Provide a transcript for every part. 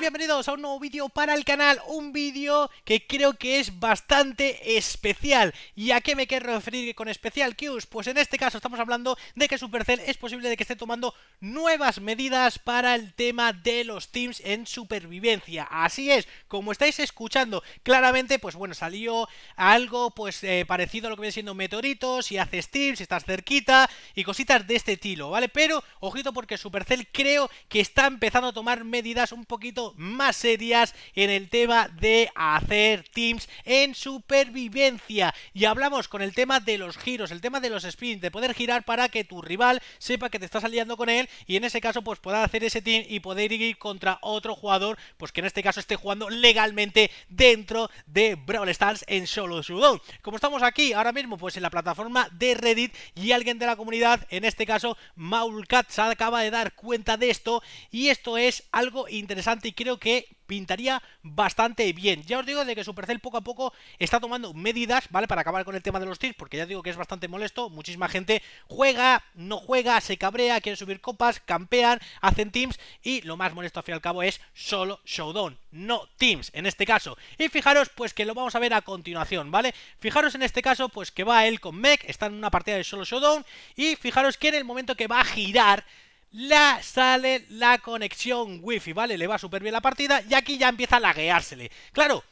bienvenidos a un nuevo vídeo para el canal, un vídeo que creo que es bastante especial. ¿Y a qué me quiero referir con especial, Qs? Pues en este caso estamos hablando de que Supercell es posible de que esté tomando nuevas medidas para el tema de los teams en supervivencia. Así es, como estáis escuchando, claramente, pues bueno, salió algo pues eh, parecido a lo que viene siendo meteoritos, si haces teams, si estás cerquita y cositas de este estilo, ¿vale? Pero, ojito porque Supercell creo que está empezando a tomar medidas un poquito más serias en el tema de hacer teams en supervivencia. Y hablamos con el tema de los giros, el tema de los spins, de poder girar para que tu rival sepa que te estás aliando con él y en ese caso pues podrá hacer ese team y poder ir contra otro jugador, pues que en este caso esté jugando legalmente dentro de Brawl Stars en Solo Sudon. Como estamos aquí ahora mismo pues en la plataforma de Reddit y alguien de la comunidad, en este caso Maulcat, se acaba de dar cuenta de esto y esto es algo interesante y creo que pintaría bastante bien. Ya os digo de que Supercell poco a poco está tomando medidas, ¿vale? Para acabar con el tema de los teams, porque ya digo que es bastante molesto. Muchísima gente juega, no juega, se cabrea, quiere subir copas, campean, hacen teams y lo más molesto al fin y al cabo es solo showdown, no teams en este caso. Y fijaros pues que lo vamos a ver a continuación, ¿vale? Fijaros en este caso pues que va él con Mech, está en una partida de solo showdown y fijaros que en el momento que va a girar la, sale la conexión wifi, ¿vale? Le va súper bien la partida y aquí ya empieza a lagueársele. Claro,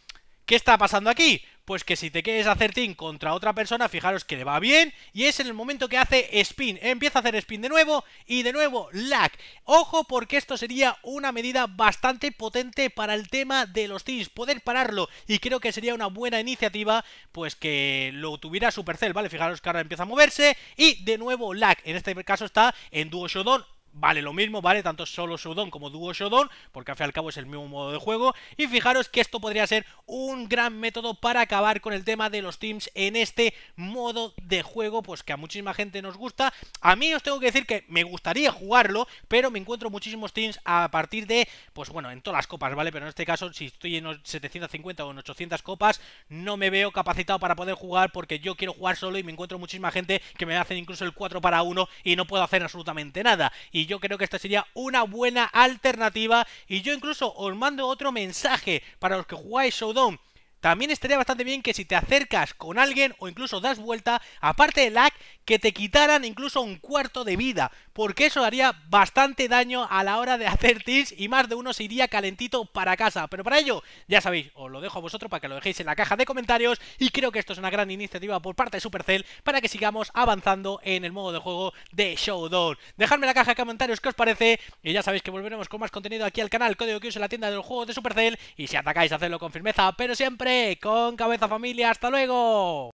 ¿qué está pasando aquí? Pues que si te quieres hacer team contra otra persona, fijaros que le va bien y es en el momento que hace spin. Empieza a hacer spin de nuevo y de nuevo lag. Ojo porque esto sería una medida bastante potente para el tema de los teams, poder pararlo y creo que sería una buena iniciativa pues que lo tuviera Supercell, ¿vale? Fijaros que ahora empieza a moverse y de nuevo lag. En este caso está en Duo Shodown vale lo mismo, ¿vale? Tanto solo Showdown como dúo Showdown, porque al fin y al cabo es el mismo modo de juego. Y fijaros que esto podría ser un gran método para acabar con el tema de los teams en este modo de juego, pues que a muchísima gente nos gusta. A mí os tengo que decir que me gustaría jugarlo, pero me encuentro muchísimos teams a partir de, pues bueno, en todas las copas, ¿vale? Pero en este caso, si estoy en 750 o en 800 copas, no me veo capacitado para poder jugar porque yo quiero jugar solo y me encuentro muchísima gente que me hacen incluso el 4 para 1 y no puedo hacer absolutamente nada y yo creo que esta sería una buena alternativa y yo incluso os mando otro mensaje para los que jugáis Showdown también estaría bastante bien que si te acercas con alguien o incluso das vuelta, aparte del lag, que te quitaran incluso un cuarto de vida, porque eso haría bastante daño a la hora de hacer tips y más de uno se iría calentito para casa. Pero para ello, ya sabéis, os lo dejo a vosotros para que lo dejéis en la caja de comentarios y creo que esto es una gran iniciativa por parte de Supercell para que sigamos avanzando en el modo de juego de Showdown. Dejadme en la caja de comentarios qué os parece y ya sabéis que volveremos con más contenido aquí al canal, código que uso en la tienda del juego de Supercell y si atacáis, hacerlo con firmeza, pero siempre con cabeza familia, hasta luego.